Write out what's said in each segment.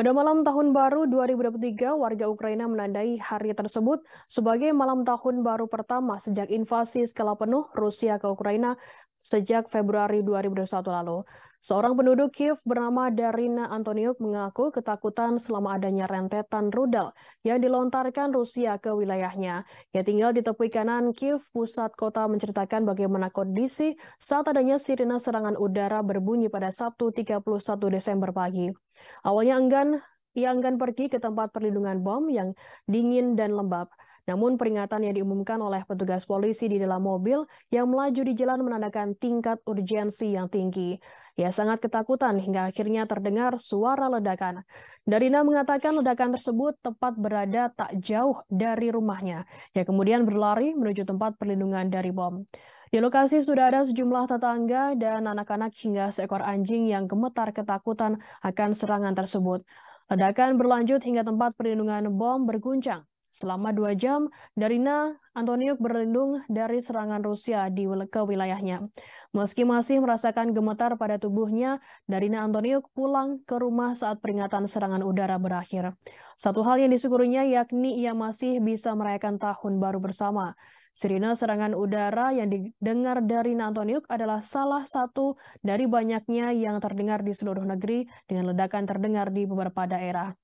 Pada malam tahun baru 2023, warga Ukraina menandai hari tersebut sebagai malam tahun baru pertama sejak invasi skala penuh Rusia ke Ukraina Sejak Februari 2021 lalu, seorang penduduk Kiev bernama Darina Antoniuk mengaku ketakutan selama adanya rentetan rudal yang dilontarkan Rusia ke wilayahnya. Yang tinggal di tepi kanan Kiev, pusat kota menceritakan bagaimana kondisi saat adanya sirine serangan udara berbunyi pada Sabtu 31 Desember pagi. Awalnya enggan ia enggan pergi ke tempat perlindungan bom yang dingin dan lembab. Namun peringatan yang diumumkan oleh petugas polisi di dalam mobil yang melaju di jalan menandakan tingkat urgensi yang tinggi. Ia ya, sangat ketakutan hingga akhirnya terdengar suara ledakan. Darina mengatakan ledakan tersebut tepat berada tak jauh dari rumahnya. Ia kemudian berlari menuju tempat perlindungan dari bom. Di lokasi sudah ada sejumlah tetangga dan anak-anak hingga seekor anjing yang gemetar ketakutan akan serangan tersebut. Ledakan berlanjut hingga tempat perlindungan bom berguncang. Selama dua jam, Darina Antoniuk berlindung dari serangan Rusia di ke wilayahnya. Meski masih merasakan gemetar pada tubuhnya, Darina Antoniuk pulang ke rumah saat peringatan serangan udara berakhir. Satu hal yang disyukurinya yakni ia masih bisa merayakan tahun baru bersama. Sirine serangan udara yang didengar dari Antoniuk adalah salah satu dari banyaknya yang terdengar di seluruh negeri dengan ledakan terdengar di beberapa daerah.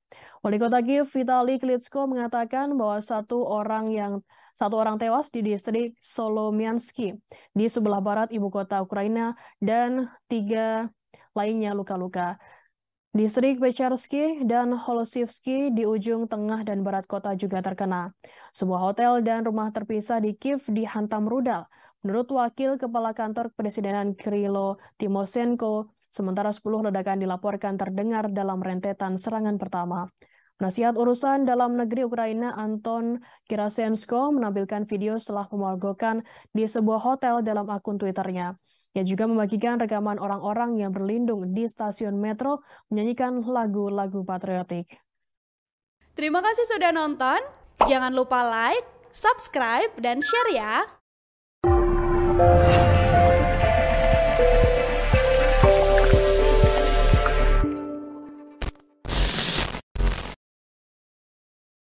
Wali kota Kiev Vitali Klitschko mengatakan bahwa satu orang yang satu orang tewas di distrik Solomianski di sebelah barat ibu kota Ukraina dan tiga lainnya luka-luka. Distrik Pecherski dan Holosivsky di ujung tengah dan barat kota juga terkena. Sebuah hotel dan rumah terpisah di Kiev dihantam rudal. Menurut Wakil Kepala Kantor Kepresidenan Kirilo Timosenko, Sementara 10 ledakan dilaporkan terdengar dalam rentetan serangan pertama. Penasihat urusan dalam negeri Ukraina Anton Kirasensko menampilkan video setelah memergokan di sebuah hotel dalam akun Twitternya. Ia juga membagikan rekaman orang-orang yang berlindung di stasiun metro menyanyikan lagu-lagu patriotik. Terima kasih sudah nonton. Jangan lupa like, subscribe, dan share ya.